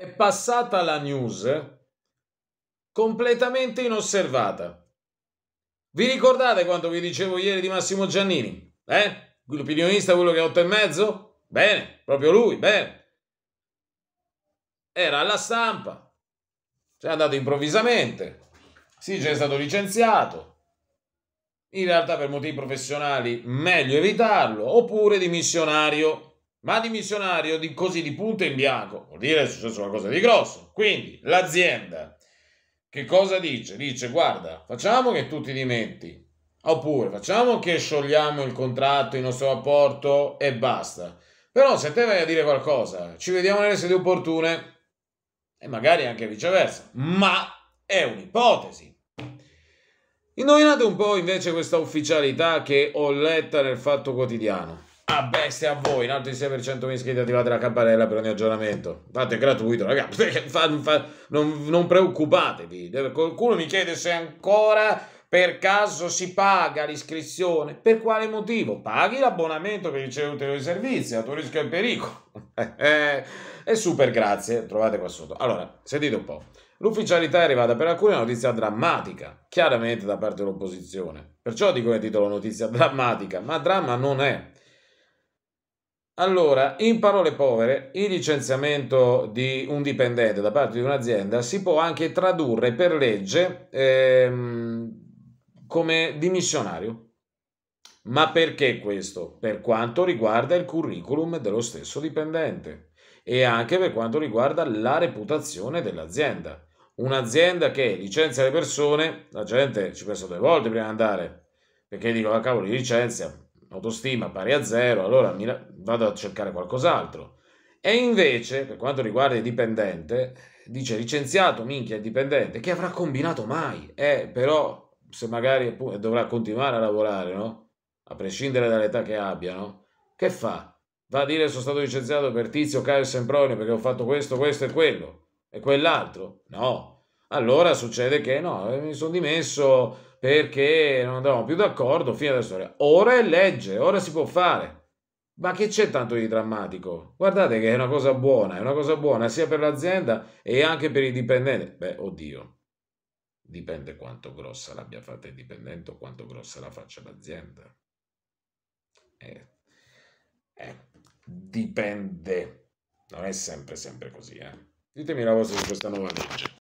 È passata la news completamente inosservata. Vi ricordate quanto vi dicevo ieri di Massimo Giannini? Eh? L'opinionista, quello che ha otto e mezzo? Bene, proprio lui, bene. Era alla stampa, è andato improvvisamente. si Sì, è stato licenziato. In realtà per motivi professionali meglio evitarlo, oppure dimissionario ma dimissionario di così di punto in bianco, vuol dire è successo qualcosa di grosso. Quindi l'azienda che cosa dice? Dice guarda, facciamo che tu ti dimetti, oppure facciamo che sciogliamo il contratto, il nostro rapporto e basta. Però se te vai a dire qualcosa, ci vediamo nelle sedi opportune e magari anche viceversa, ma è un'ipotesi. Indovinate un po' invece questa ufficialità che ho letta nel Fatto Quotidiano. A ah, bestia a voi, in alto di 6% mi iscritti, attivate la campanella per ogni aggiornamento. Tanto è gratuito, ragazzi. non, non preoccupatevi. Qualcuno mi chiede se ancora per caso si paga l'iscrizione. Per quale motivo? Paghi l'abbonamento per ricevere ulteriori servizi, a tuo rischio e pericolo. e eh, super grazie, trovate qua sotto. Allora, sentite un po'. L'ufficialità è arrivata per alcune notizia drammatica, chiaramente da parte dell'opposizione. Perciò dico nel titolo notizia drammatica, ma dramma non è. Allora, in parole povere, il licenziamento di un dipendente da parte di un'azienda si può anche tradurre per legge ehm, come dimissionario. Ma perché questo? Per quanto riguarda il curriculum dello stesso dipendente e anche per quanto riguarda la reputazione dell'azienda. Un'azienda che licenzia le persone, la gente ci pensa due volte prima di andare, perché dico, ah cavolo, li licenzia, autostima pari a zero, allora mi, vado a cercare qualcos'altro. E invece, per quanto riguarda il dipendente, dice licenziato, minchia, il dipendente, che avrà combinato mai? Eh, però se magari dovrà continuare a lavorare, no? A prescindere dall'età che abbia, no? Che fa? Va a dire sono stato licenziato per Tizio, Caio e Sempronio perché ho fatto questo, questo e quello e quell'altro? No. Allora succede che no, eh, mi sono dimesso perché non andavamo più d'accordo, fino della storia. Ora è legge, ora si può fare. Ma che c'è tanto di drammatico? Guardate che è una cosa buona, è una cosa buona sia per l'azienda e anche per i dipendenti. Beh, oddio, dipende quanto grossa l'abbia fatta il dipendente o quanto grossa la faccia l'azienda. Eh, eh, dipende, non è sempre sempre così. Eh. Ditemi la vostra su questa nuova legge.